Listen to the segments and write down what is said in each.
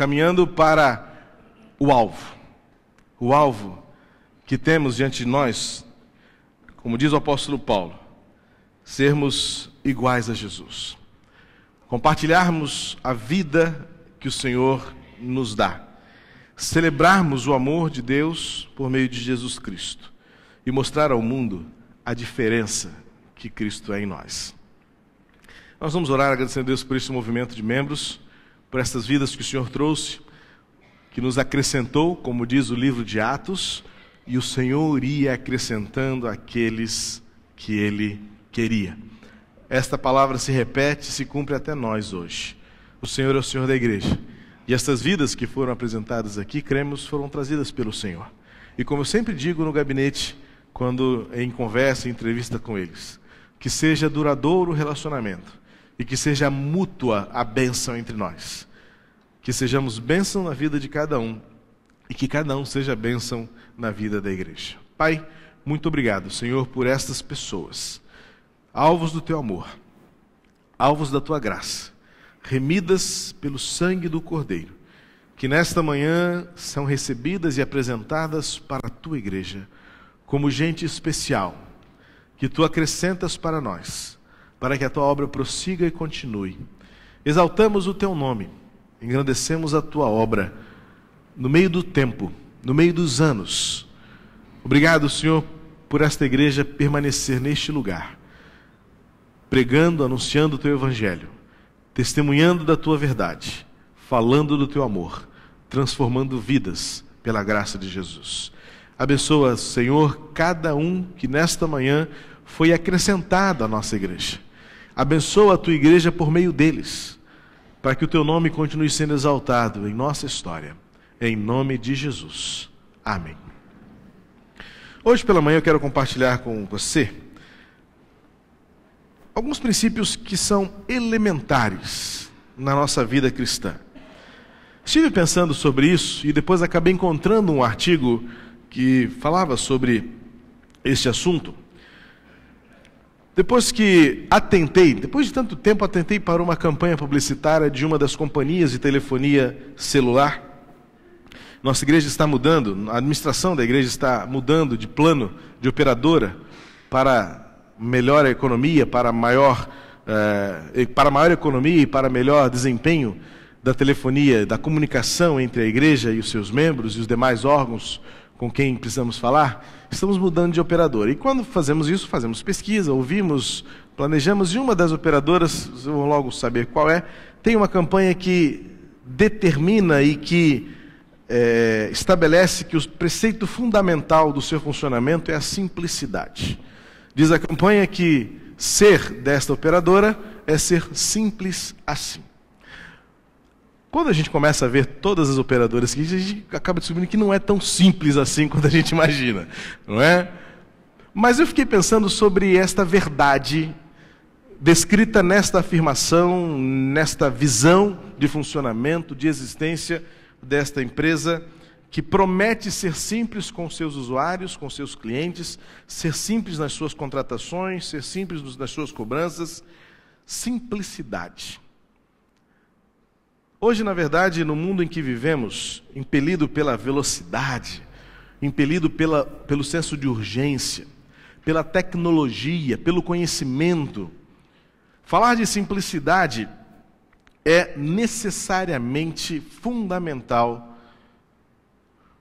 caminhando para o alvo. O alvo que temos diante de nós, como diz o apóstolo Paulo, sermos iguais a Jesus. Compartilharmos a vida que o Senhor nos dá. Celebrarmos o amor de Deus por meio de Jesus Cristo e mostrar ao mundo a diferença que Cristo é em nós. Nós vamos orar agradecendo a Deus por este movimento de membros por estas vidas que o Senhor trouxe, que nos acrescentou, como diz o livro de Atos, e o Senhor ia acrescentando aqueles que ele queria. Esta palavra se repete e se cumpre até nós hoje. O Senhor é o Senhor da igreja. E estas vidas que foram apresentadas aqui, cremos, foram trazidas pelo Senhor. E como eu sempre digo no gabinete, quando em conversa, em entrevista com eles, que seja duradouro o relacionamento e que seja mútua a bênção entre nós. Que sejamos bênção na vida de cada um e que cada um seja bênção na vida da igreja. Pai, muito obrigado, Senhor, por estas pessoas, alvos do teu amor, alvos da tua graça, remidas pelo sangue do Cordeiro, que nesta manhã são recebidas e apresentadas para a tua igreja, como gente especial, que tu acrescentas para nós para que a tua obra prossiga e continue. Exaltamos o teu nome, engrandecemos a tua obra no meio do tempo, no meio dos anos. Obrigado, Senhor, por esta igreja permanecer neste lugar, pregando, anunciando o teu evangelho, testemunhando da tua verdade, falando do teu amor, transformando vidas pela graça de Jesus. Abençoa, Senhor, cada um que nesta manhã foi acrescentado à nossa igreja. Abençoa a tua igreja por meio deles, para que o teu nome continue sendo exaltado em nossa história. Em nome de Jesus. Amém. Hoje pela manhã eu quero compartilhar com você alguns princípios que são elementares na nossa vida cristã. Estive pensando sobre isso e depois acabei encontrando um artigo que falava sobre este assunto. Depois que atentei, depois de tanto tempo, atentei para uma campanha publicitária de uma das companhias de telefonia celular. Nossa igreja está mudando, a administração da igreja está mudando de plano, de operadora, para melhor economia, para maior, eh, para maior economia e para melhor desempenho da telefonia, da comunicação entre a igreja e os seus membros e os demais órgãos com quem precisamos falar, estamos mudando de operadora. E quando fazemos isso, fazemos pesquisa, ouvimos, planejamos, e uma das operadoras, vocês vão logo saber qual é, tem uma campanha que determina e que é, estabelece que o preceito fundamental do seu funcionamento é a simplicidade. Diz a campanha que ser desta operadora é ser simples assim. Quando a gente começa a ver todas as operadoras que a gente acaba descobrindo que não é tão simples assim quanto a gente imagina, não é? Mas eu fiquei pensando sobre esta verdade descrita nesta afirmação, nesta visão de funcionamento, de existência desta empresa que promete ser simples com seus usuários, com seus clientes, ser simples nas suas contratações, ser simples nas suas cobranças, simplicidade. Hoje, na verdade, no mundo em que vivemos, impelido pela velocidade, impelido pela, pelo senso de urgência, pela tecnologia, pelo conhecimento, falar de simplicidade é necessariamente fundamental,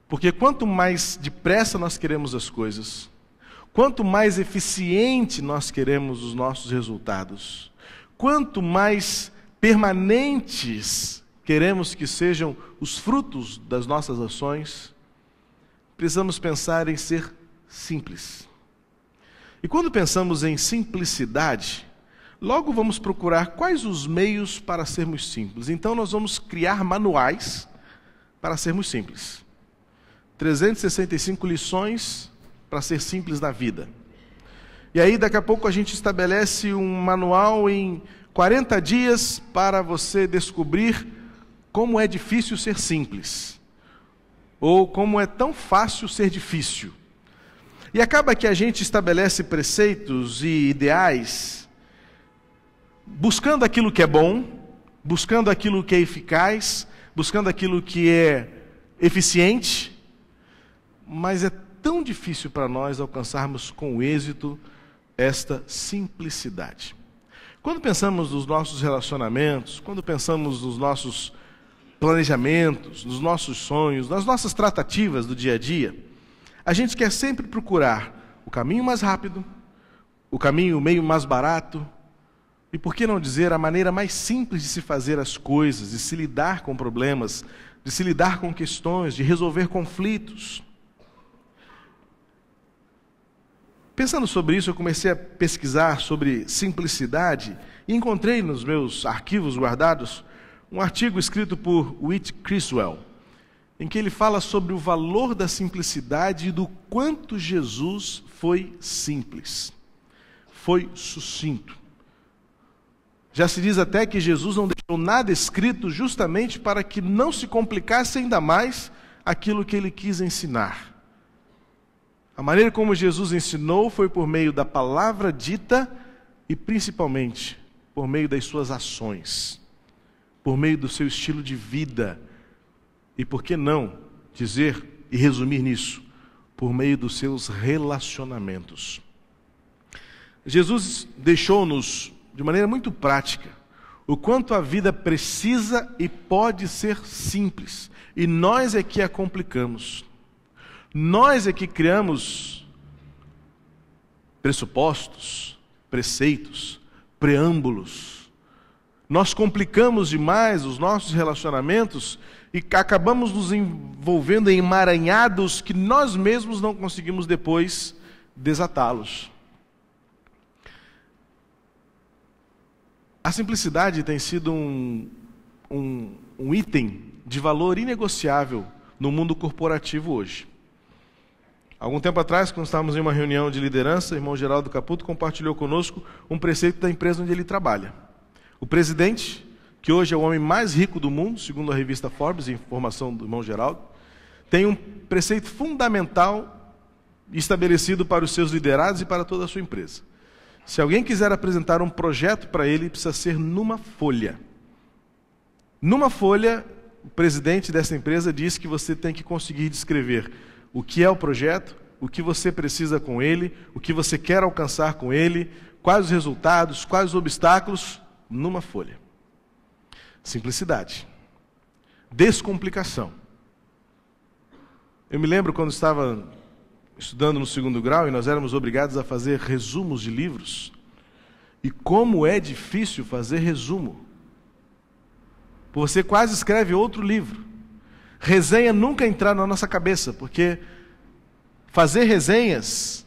porque quanto mais depressa nós queremos as coisas, quanto mais eficiente nós queremos os nossos resultados, quanto mais permanentes queremos que sejam os frutos das nossas ações, precisamos pensar em ser simples. E quando pensamos em simplicidade, logo vamos procurar quais os meios para sermos simples. Então, nós vamos criar manuais para sermos simples. 365 lições para ser simples na vida. E aí, daqui a pouco, a gente estabelece um manual em 40 dias para você descobrir como é difícil ser simples. Ou como é tão fácil ser difícil. E acaba que a gente estabelece preceitos e ideais buscando aquilo que é bom, buscando aquilo que é eficaz, buscando aquilo que é eficiente, mas é tão difícil para nós alcançarmos com êxito esta simplicidade. Quando pensamos nos nossos relacionamentos, quando pensamos nos nossos planejamentos, nos nossos sonhos, nas nossas tratativas do dia a dia, a gente quer sempre procurar o caminho mais rápido, o caminho meio mais barato, e por que não dizer a maneira mais simples de se fazer as coisas, de se lidar com problemas, de se lidar com questões, de resolver conflitos. Pensando sobre isso, eu comecei a pesquisar sobre simplicidade e encontrei nos meus arquivos guardados um artigo escrito por Whit Criswell, em que ele fala sobre o valor da simplicidade e do quanto Jesus foi simples, foi sucinto. Já se diz até que Jesus não deixou nada escrito justamente para que não se complicasse ainda mais aquilo que ele quis ensinar. A maneira como Jesus ensinou foi por meio da palavra dita e principalmente por meio das suas ações por meio do seu estilo de vida. E por que não dizer e resumir nisso? Por meio dos seus relacionamentos. Jesus deixou-nos, de maneira muito prática, o quanto a vida precisa e pode ser simples. E nós é que a complicamos. Nós é que criamos pressupostos, preceitos, preâmbulos nós complicamos demais os nossos relacionamentos e acabamos nos envolvendo em emaranhados que nós mesmos não conseguimos depois desatá-los. A simplicidade tem sido um, um, um item de valor inegociável no mundo corporativo hoje. Algum tempo atrás, quando estávamos em uma reunião de liderança, o irmão Geraldo Caputo compartilhou conosco um preceito da empresa onde ele trabalha. O presidente, que hoje é o homem mais rico do mundo, segundo a revista Forbes, informação do irmão Geraldo, tem um preceito fundamental estabelecido para os seus liderados e para toda a sua empresa. Se alguém quiser apresentar um projeto para ele, precisa ser numa folha. Numa folha, o presidente dessa empresa diz que você tem que conseguir descrever o que é o projeto, o que você precisa com ele, o que você quer alcançar com ele, quais os resultados, quais os obstáculos numa folha. Simplicidade. Descomplicação. Eu me lembro quando estava estudando no segundo grau e nós éramos obrigados a fazer resumos de livros. E como é difícil fazer resumo. Você quase escreve outro livro. Resenha nunca entrar na nossa cabeça, porque fazer resenhas.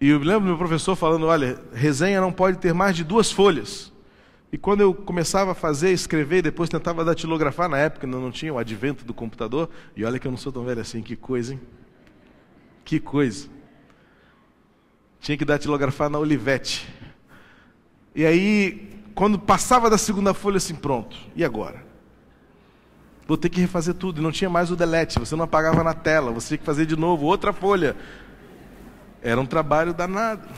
E eu me lembro do meu professor falando: olha, resenha não pode ter mais de duas folhas. E quando eu começava a fazer, escrever, depois tentava datilografar, na época não, não tinha o advento do computador, e olha que eu não sou tão velho assim, que coisa, hein? Que coisa. Tinha que datilografar na Olivete. E aí, quando passava da segunda folha, assim, pronto, e agora? Vou ter que refazer tudo, e não tinha mais o delete, você não apagava na tela, você tinha que fazer de novo outra folha. Era um trabalho danado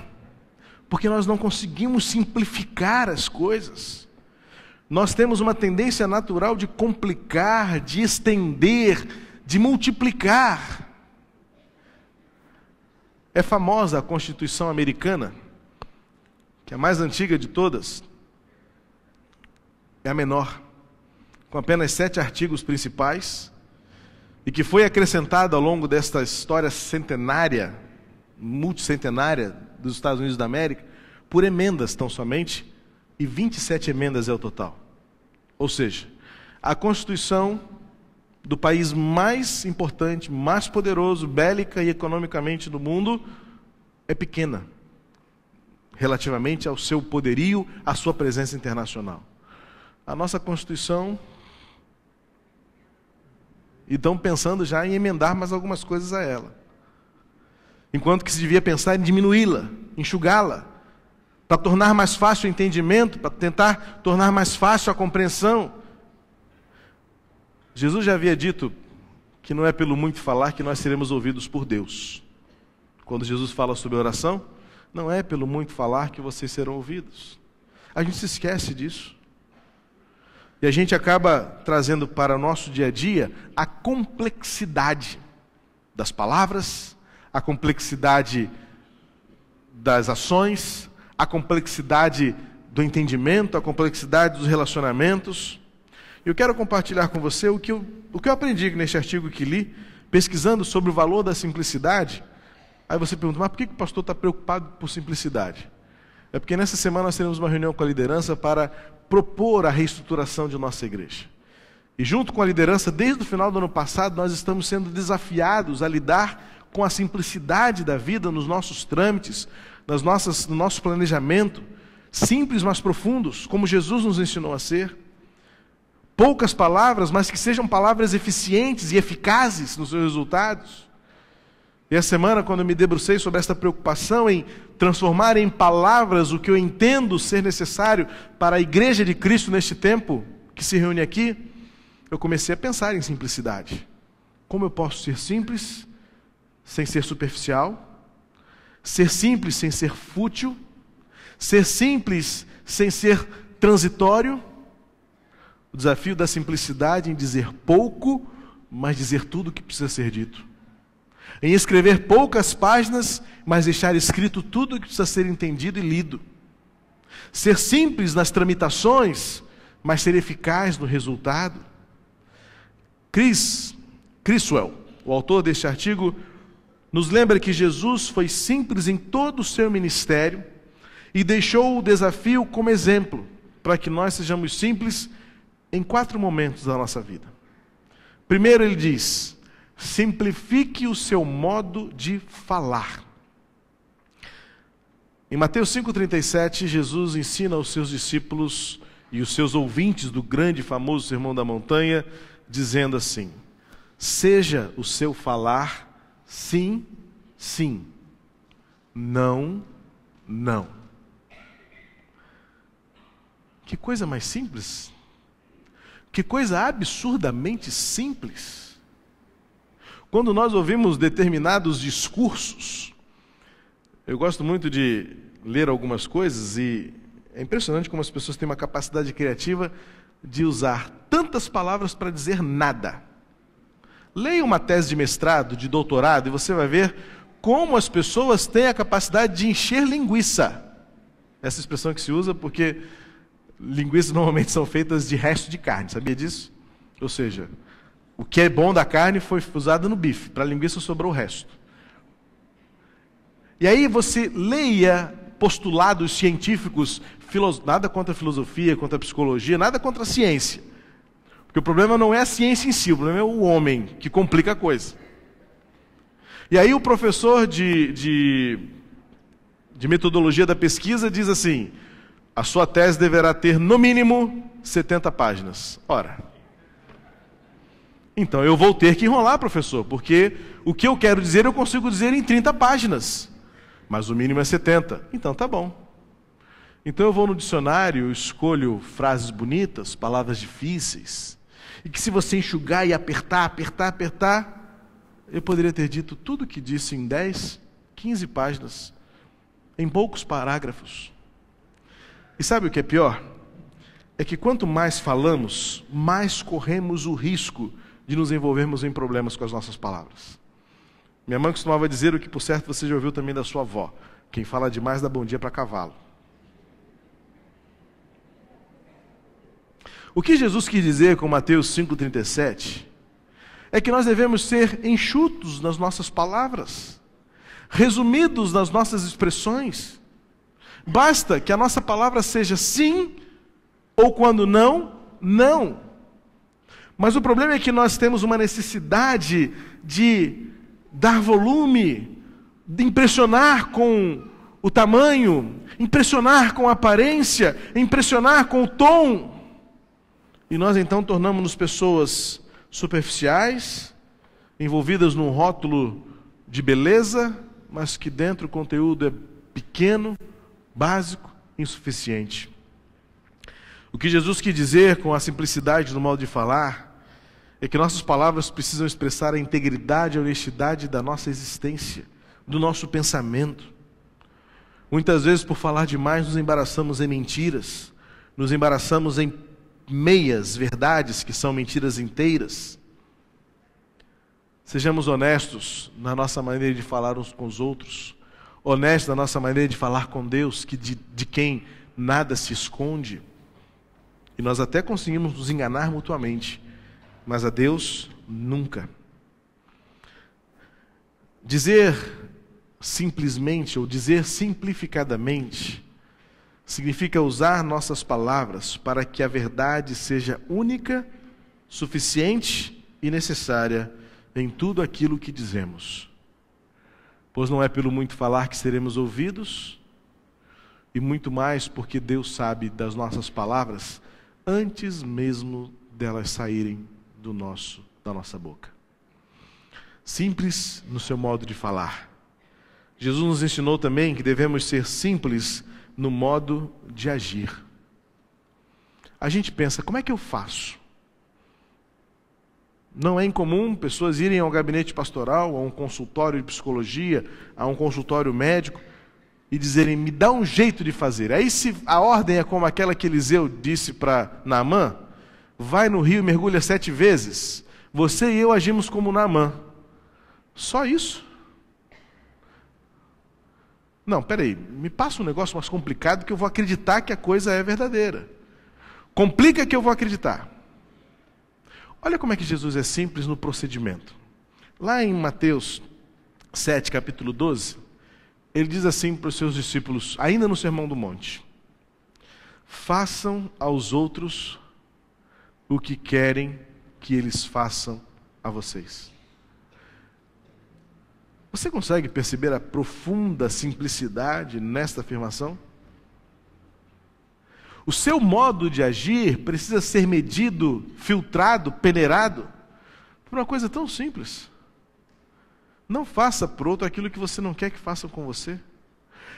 porque nós não conseguimos simplificar as coisas. Nós temos uma tendência natural de complicar, de estender, de multiplicar. É famosa a Constituição americana, que é a mais antiga de todas, é a menor, com apenas sete artigos principais, e que foi acrescentada ao longo desta história centenária, multicentenária dos Estados Unidos da América, por emendas tão somente, e 27 emendas é o total. Ou seja, a Constituição do país mais importante, mais poderoso, bélica e economicamente do mundo, é pequena, relativamente ao seu poderio, à sua presença internacional. A nossa Constituição. E estão pensando já em emendar mais algumas coisas a ela enquanto que se devia pensar em diminuí-la, enxugá-la, para tornar mais fácil o entendimento, para tentar tornar mais fácil a compreensão. Jesus já havia dito que não é pelo muito falar que nós seremos ouvidos por Deus. Quando Jesus fala sobre oração, não é pelo muito falar que vocês serão ouvidos. A gente se esquece disso. E a gente acaba trazendo para o nosso dia a dia a complexidade das palavras, a complexidade das ações, a complexidade do entendimento, a complexidade dos relacionamentos. Eu quero compartilhar com você o que eu, o que eu aprendi neste artigo que li, pesquisando sobre o valor da simplicidade. Aí você pergunta, mas por que o pastor está preocupado por simplicidade? É porque nessa semana nós teremos uma reunião com a liderança para propor a reestruturação de nossa igreja. E junto com a liderança, desde o final do ano passado, nós estamos sendo desafiados a lidar com a simplicidade da vida nos nossos trâmites, nas nossas, no nosso planejamento, simples mas profundos, como Jesus nos ensinou a ser. Poucas palavras, mas que sejam palavras eficientes e eficazes nos seus resultados. E a semana, quando me debrucei sobre esta preocupação em transformar em palavras o que eu entendo ser necessário para a igreja de Cristo neste tempo que se reúne aqui, eu comecei a pensar em simplicidade. Como eu posso ser simples sem ser superficial, ser simples sem ser fútil, ser simples sem ser transitório. O desafio da simplicidade em dizer pouco, mas dizer tudo o que precisa ser dito. Em escrever poucas páginas, mas deixar escrito tudo o que precisa ser entendido e lido. Ser simples nas tramitações, mas ser eficaz no resultado. Chris Criswell, o autor deste artigo, nos lembra que Jesus foi simples em todo o seu ministério e deixou o desafio como exemplo para que nós sejamos simples em quatro momentos da nossa vida. Primeiro, ele diz: simplifique o seu modo de falar. Em Mateus 5,37, Jesus ensina aos seus discípulos e os seus ouvintes do grande e famoso Sermão da Montanha, dizendo assim: Seja o seu falar Sim, sim. Não, não. Que coisa mais simples. Que coisa absurdamente simples. Quando nós ouvimos determinados discursos, eu gosto muito de ler algumas coisas e é impressionante como as pessoas têm uma capacidade criativa de usar tantas palavras para dizer nada. Leia uma tese de mestrado, de doutorado, e você vai ver como as pessoas têm a capacidade de encher linguiça. Essa expressão que se usa porque linguiças normalmente são feitas de resto de carne, sabia disso? Ou seja, o que é bom da carne foi usado no bife, para a linguiça sobrou o resto. E aí você leia postulados científicos, nada contra a filosofia, contra a psicologia, nada contra a ciência. Que o problema não é a ciência em si, o problema é o homem que complica a coisa. E aí o professor de, de, de metodologia da pesquisa diz assim: a sua tese deverá ter no mínimo 70 páginas. Ora, então eu vou ter que enrolar, professor, porque o que eu quero dizer eu consigo dizer em 30 páginas, mas o mínimo é 70. Então tá bom. Então eu vou no dicionário, escolho frases bonitas, palavras difíceis, e que se você enxugar e apertar, apertar, apertar, eu poderia ter dito tudo o que disse em 10, 15 páginas, em poucos parágrafos. E sabe o que é pior? É que quanto mais falamos, mais corremos o risco de nos envolvermos em problemas com as nossas palavras. Minha mãe costumava dizer o que, por certo, você já ouviu também da sua avó: quem fala demais dá bom dia para cavalo. O que Jesus quis dizer com Mateus 5,37 é que nós devemos ser enxutos nas nossas palavras, resumidos nas nossas expressões. Basta que a nossa palavra seja sim, ou quando não, não. Mas o problema é que nós temos uma necessidade de dar volume, de impressionar com o tamanho, impressionar com a aparência, impressionar com o tom. E nós então tornamos-nos pessoas superficiais, envolvidas num rótulo de beleza, mas que dentro o conteúdo é pequeno, básico, insuficiente. O que Jesus quis dizer com a simplicidade no modo de falar é que nossas palavras precisam expressar a integridade e a honestidade da nossa existência, do nosso pensamento. Muitas vezes, por falar demais, nos embaraçamos em mentiras, nos embaraçamos em meias verdades que são mentiras inteiras. Sejamos honestos na nossa maneira de falar uns com os outros, honestos na nossa maneira de falar com Deus, que de, de quem nada se esconde. E nós até conseguimos nos enganar mutuamente, mas a Deus nunca. Dizer simplesmente ou dizer simplificadamente Significa usar nossas palavras para que a verdade seja única, suficiente e necessária em tudo aquilo que dizemos. Pois não é pelo muito falar que seremos ouvidos, e muito mais porque Deus sabe das nossas palavras antes mesmo delas saírem do nosso da nossa boca. Simples no seu modo de falar. Jesus nos ensinou também que devemos ser simples no modo de agir. A gente pensa, como é que eu faço? Não é incomum pessoas irem ao gabinete pastoral, a um consultório de psicologia, a um consultório médico e dizerem: me dá um jeito de fazer. Aí, se a ordem é como aquela que Eliseu disse para Naamã: vai no rio e mergulha sete vezes. Você e eu agimos como Naamã. Só isso. Não, peraí, me passa um negócio mais complicado que eu vou acreditar que a coisa é verdadeira. Complica que eu vou acreditar. Olha como é que Jesus é simples no procedimento. Lá em Mateus 7, capítulo 12, ele diz assim para os seus discípulos, ainda no Sermão do Monte: Façam aos outros o que querem que eles façam a vocês. Você consegue perceber a profunda simplicidade nesta afirmação? O seu modo de agir precisa ser medido, filtrado, peneirado por uma coisa tão simples. Não faça para outro aquilo que você não quer que façam com você.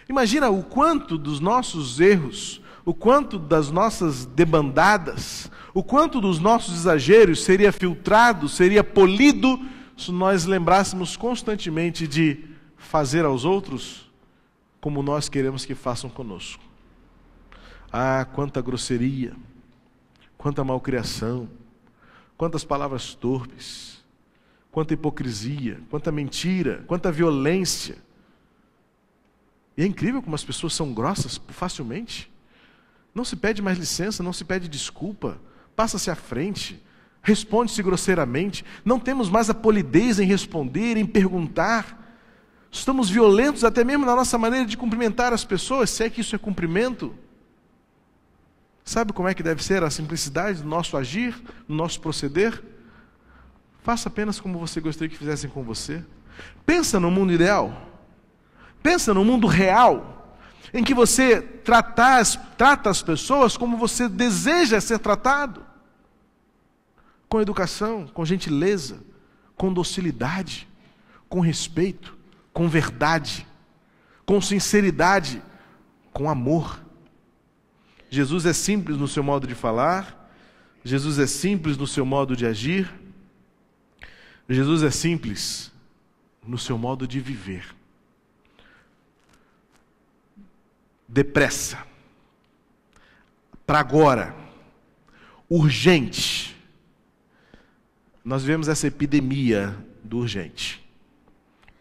Imagina o quanto dos nossos erros, o quanto das nossas debandadas, o quanto dos nossos exageros seria filtrado, seria polido se nós lembrássemos constantemente de fazer aos outros como nós queremos que façam conosco. Ah, quanta grosseria, quanta malcriação, quantas palavras torpes, quanta hipocrisia, quanta mentira, quanta violência. E é incrível como as pessoas são grossas facilmente. Não se pede mais licença, não se pede desculpa, passa-se à frente, responde-se grosseiramente, não temos mais a polidez em responder, em perguntar. Estamos violentos até mesmo na nossa maneira de cumprimentar as pessoas, se é que isso é cumprimento. Sabe como é que deve ser a simplicidade do nosso agir, do nosso proceder? Faça apenas como você gostaria que fizessem com você. Pensa no mundo ideal. Pensa no mundo real, em que você tratar, trata as pessoas como você deseja ser tratado com educação, com gentileza, com docilidade, com respeito, com verdade, com sinceridade, com amor. Jesus é simples no seu modo de falar, Jesus é simples no seu modo de agir, Jesus é simples no seu modo de viver. Depressa, para agora, urgente nós vemos essa epidemia do urgente.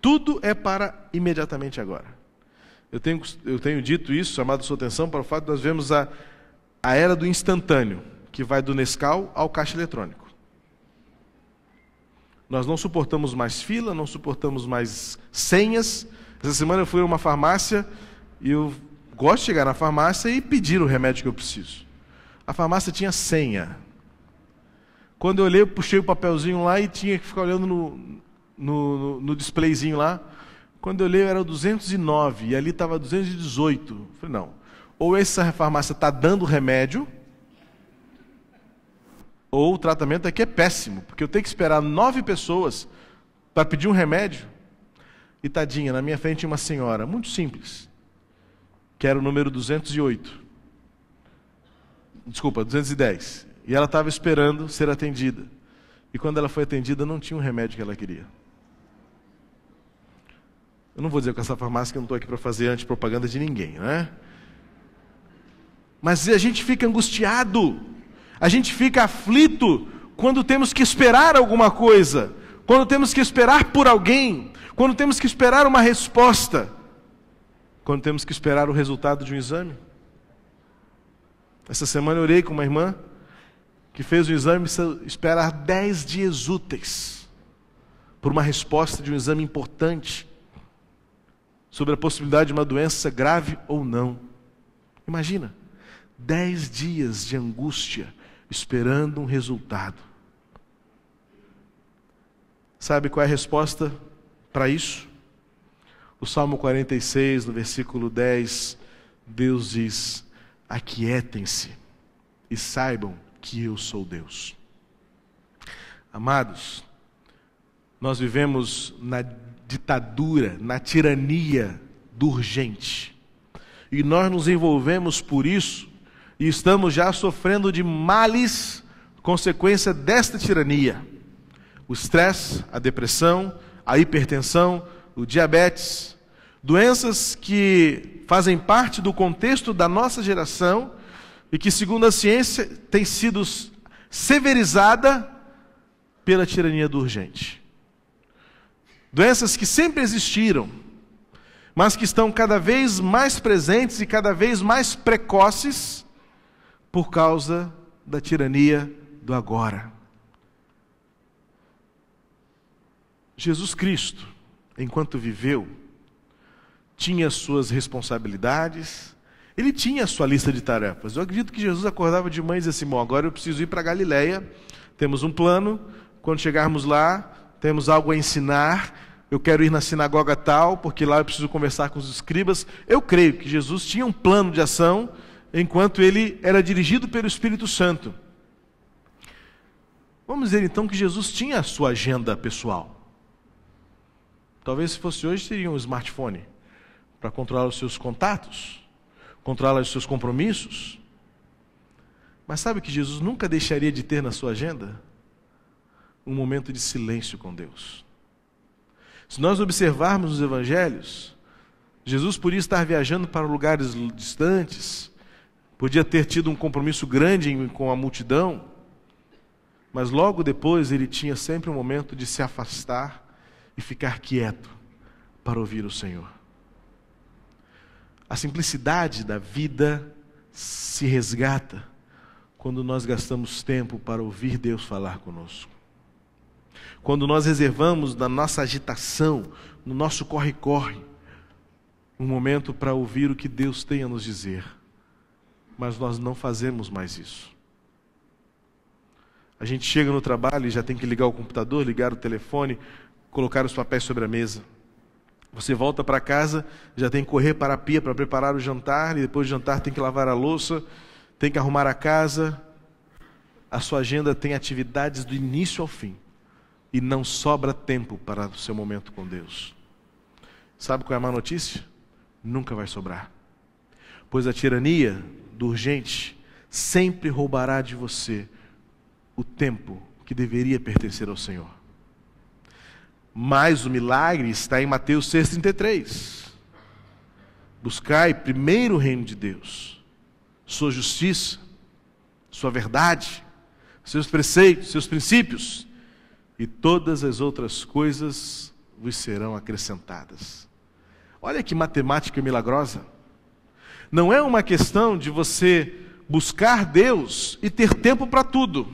Tudo é para imediatamente agora. Eu tenho, eu tenho dito isso, chamado sua atenção para o fato de nós vemos a, a era do instantâneo, que vai do Nescau ao caixa eletrônico. Nós não suportamos mais fila, não suportamos mais senhas. Essa semana eu fui a uma farmácia e eu gosto de chegar na farmácia e pedir o remédio que eu preciso. A farmácia tinha senha. Quando eu olhei, eu puxei o papelzinho lá e tinha que ficar olhando no, no, no, no displayzinho lá. Quando eu olhei, era 209 e ali estava 218. Eu falei, não. Ou essa farmácia está dando remédio, ou o tratamento aqui é, é péssimo, porque eu tenho que esperar nove pessoas para pedir um remédio. E tadinha, na minha frente uma senhora, muito simples, que era o número 208. Desculpa, 210. E ela estava esperando ser atendida. E quando ela foi atendida, não tinha o um remédio que ela queria. Eu não vou dizer com essa farmácia que eu não estou aqui para fazer antipropaganda de ninguém, né? Mas a gente fica angustiado, a gente fica aflito quando temos que esperar alguma coisa, quando temos que esperar por alguém, quando temos que esperar uma resposta, quando temos que esperar o resultado de um exame. Essa semana eu orei com uma irmã que fez o exame esperar 10 dias úteis por uma resposta de um exame importante sobre a possibilidade de uma doença grave ou não. Imagina, 10 dias de angústia esperando um resultado. Sabe qual é a resposta para isso? O Salmo 46, no versículo 10, Deus diz: Aquietem-se e saibam que eu sou Deus. Amados, nós vivemos na ditadura, na tirania do urgente. E nós nos envolvemos por isso e estamos já sofrendo de males consequência desta tirania. O estresse, a depressão, a hipertensão, o diabetes, doenças que fazem parte do contexto da nossa geração e que, segundo a ciência, tem sido severizada pela tirania do urgente. Doenças que sempre existiram, mas que estão cada vez mais presentes e cada vez mais precoces por causa da tirania do agora. Jesus Cristo, enquanto viveu, tinha suas responsabilidades, ele tinha a sua lista de tarefas. Eu acredito que Jesus acordava de mães e disse: assim: Bom, agora eu preciso ir para Galiléia. temos um plano. Quando chegarmos lá, temos algo a ensinar. Eu quero ir na sinagoga tal, porque lá eu preciso conversar com os escribas. Eu creio que Jesus tinha um plano de ação enquanto ele era dirigido pelo Espírito Santo. Vamos dizer então que Jesus tinha a sua agenda pessoal. Talvez se fosse hoje, teria um smartphone para controlar os seus contatos controlar os seus compromissos. Mas sabe que Jesus nunca deixaria de ter na sua agenda? Um momento de silêncio com Deus. Se nós observarmos os evangelhos, Jesus podia estar viajando para lugares distantes, podia ter tido um compromisso grande com a multidão, mas logo depois ele tinha sempre um momento de se afastar e ficar quieto para ouvir o Senhor. A simplicidade da vida se resgata quando nós gastamos tempo para ouvir Deus falar conosco. Quando nós reservamos na nossa agitação, no nosso corre-corre, um momento para ouvir o que Deus tem a nos dizer. Mas nós não fazemos mais isso. A gente chega no trabalho e já tem que ligar o computador, ligar o telefone, colocar os papéis sobre a mesa. Você volta para casa, já tem que correr para a pia para preparar o jantar, e depois do jantar tem que lavar a louça, tem que arrumar a casa. A sua agenda tem atividades do início ao fim. E não sobra tempo para o seu momento com Deus. Sabe qual é a má notícia? Nunca vai sobrar. Pois a tirania do urgente sempre roubará de você o tempo que deveria pertencer ao Senhor. Mas o milagre está em Mateus 6,33. Buscai primeiro o reino de Deus, sua justiça, sua verdade, seus preceitos, seus princípios, e todas as outras coisas vos serão acrescentadas. Olha que matemática milagrosa. Não é uma questão de você buscar Deus e ter tempo para tudo.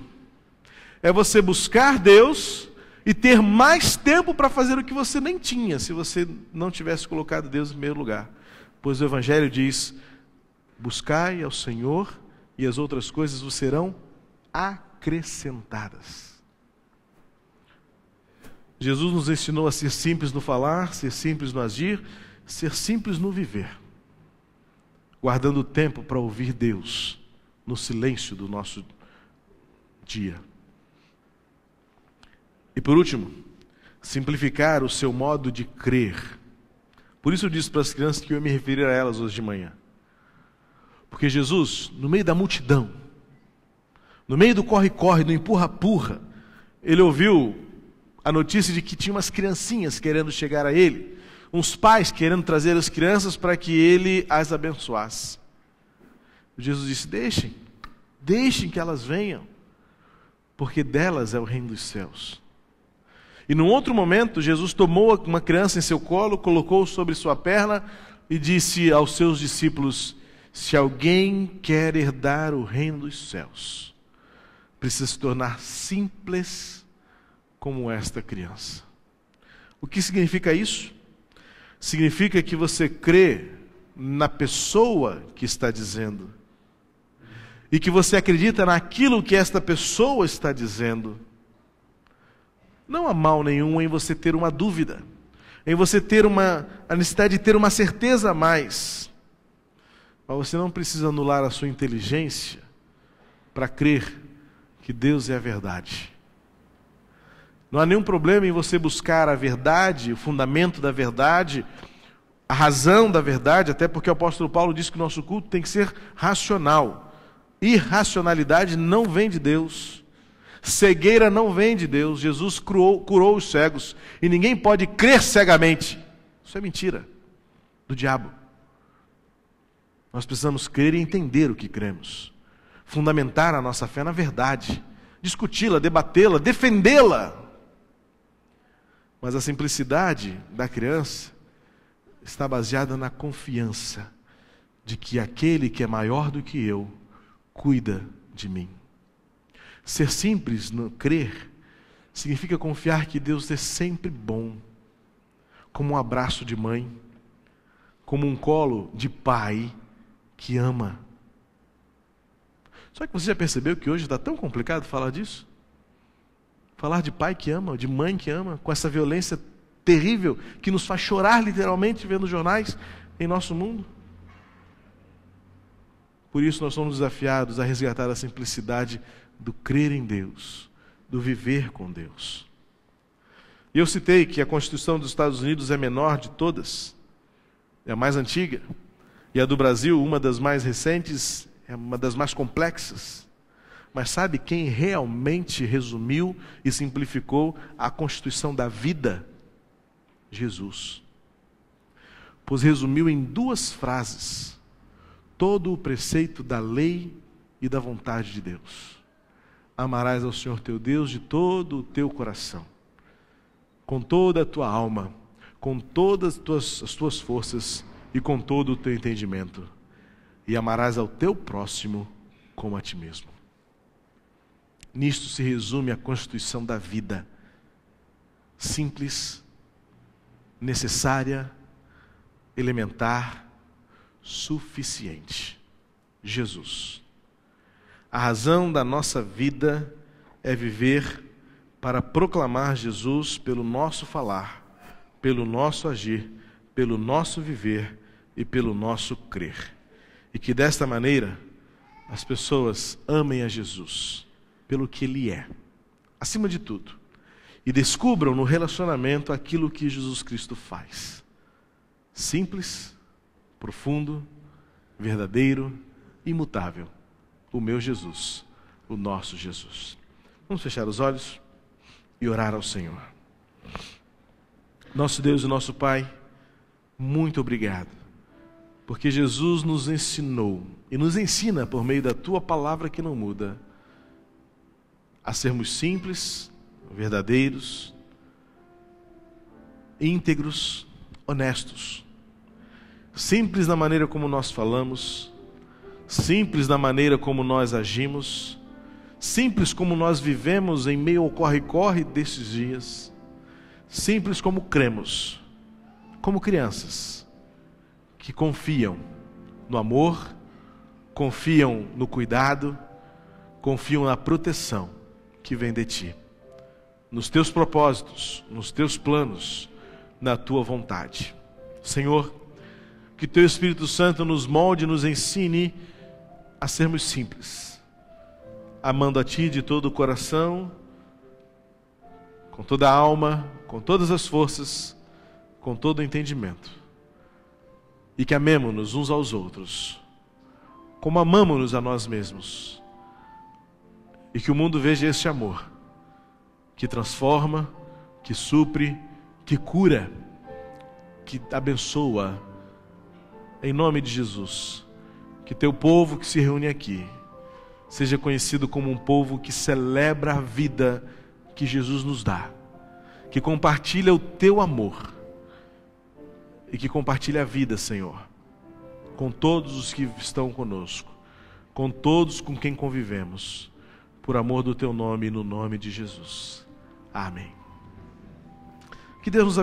É você buscar Deus e ter mais tempo para fazer o que você nem tinha se você não tivesse colocado Deus em primeiro lugar. Pois o Evangelho diz: buscai ao Senhor e as outras coisas vos serão acrescentadas. Jesus nos ensinou a ser simples no falar, ser simples no agir, ser simples no viver, guardando tempo para ouvir Deus no silêncio do nosso dia. E por último, simplificar o seu modo de crer. Por isso eu disse para as crianças que eu ia me referir a elas hoje de manhã. Porque Jesus, no meio da multidão, no meio do corre-corre, do empurra-purra, ele ouviu a notícia de que tinha umas criancinhas querendo chegar a ele, uns pais querendo trazer as crianças para que ele as abençoasse. Jesus disse: Deixem, deixem que elas venham, porque delas é o reino dos céus. E num outro momento, Jesus tomou uma criança em seu colo, colocou sobre sua perna e disse aos seus discípulos: Se alguém quer herdar o reino dos céus, precisa se tornar simples como esta criança. O que significa isso? Significa que você crê na pessoa que está dizendo e que você acredita naquilo que esta pessoa está dizendo não há mal nenhum em você ter uma dúvida, em você ter uma a necessidade de ter uma certeza a mais. Mas você não precisa anular a sua inteligência para crer que Deus é a verdade. Não há nenhum problema em você buscar a verdade, o fundamento da verdade, a razão da verdade, até porque o apóstolo Paulo diz que o nosso culto tem que ser racional. Irracionalidade não vem de Deus. Cegueira não vem de Deus. Jesus curou, curou os cegos. E ninguém pode crer cegamente. Isso é mentira do diabo. Nós precisamos crer e entender o que cremos. Fundamentar a nossa fé na verdade. Discuti-la, debatê-la, defendê-la. Mas a simplicidade da criança está baseada na confiança de que aquele que é maior do que eu cuida de mim. Ser simples no crer significa confiar que Deus é sempre bom, como um abraço de mãe, como um colo de pai que ama. Só que você já percebeu que hoje está tão complicado falar disso? Falar de pai que ama, de mãe que ama, com essa violência terrível que nos faz chorar literalmente vendo jornais em nosso mundo. Por isso nós somos desafiados a resgatar a simplicidade do crer em Deus, do viver com Deus. E eu citei que a Constituição dos Estados Unidos é menor de todas, é a mais antiga, e a do Brasil, uma das mais recentes, é uma das mais complexas. Mas sabe quem realmente resumiu e simplificou a Constituição da vida? Jesus. Pois resumiu em duas frases todo o preceito da lei e da vontade de Deus. Amarás ao Senhor teu Deus de todo o teu coração, com toda a tua alma, com todas as tuas, as tuas forças e com todo o teu entendimento. E amarás ao teu próximo como a ti mesmo. Nisto se resume a constituição da vida. Simples, necessária, elementar, suficiente. Jesus. A razão da nossa vida é viver para proclamar Jesus pelo nosso falar, pelo nosso agir, pelo nosso viver e pelo nosso crer. E que desta maneira as pessoas amem a Jesus pelo que ele é, acima de tudo, e descubram no relacionamento aquilo que Jesus Cristo faz. Simples, profundo, verdadeiro, imutável o meu Jesus, o nosso Jesus. Vamos fechar os olhos e orar ao Senhor. Nosso Deus e nosso Pai, muito obrigado, porque Jesus nos ensinou e nos ensina por meio da tua palavra que não muda a sermos simples, verdadeiros, íntegros, honestos. Simples na maneira como nós falamos, simples na maneira como nós agimos, simples como nós vivemos em meio ao corre-corre desses dias, simples como cremos, como crianças que confiam no amor, confiam no cuidado, confiam na proteção que vem de ti, nos teus propósitos, nos teus planos, na tua vontade. Senhor, que teu Espírito Santo nos molde, nos ensine a sermos simples, amando a Ti de todo o coração, com toda a alma, com todas as forças, com todo o entendimento. E que amemos-nos uns aos outros, como amamos-nos a nós mesmos. E que o mundo veja este amor, que transforma, que supre, que cura, que abençoa. Em nome de Jesus que teu povo que se reúne aqui seja conhecido como um povo que celebra a vida que Jesus nos dá, que compartilha o teu amor e que compartilha a vida, Senhor, com todos os que estão conosco, com todos com quem convivemos, por amor do teu nome e no nome de Jesus. Amém. Que Deus nos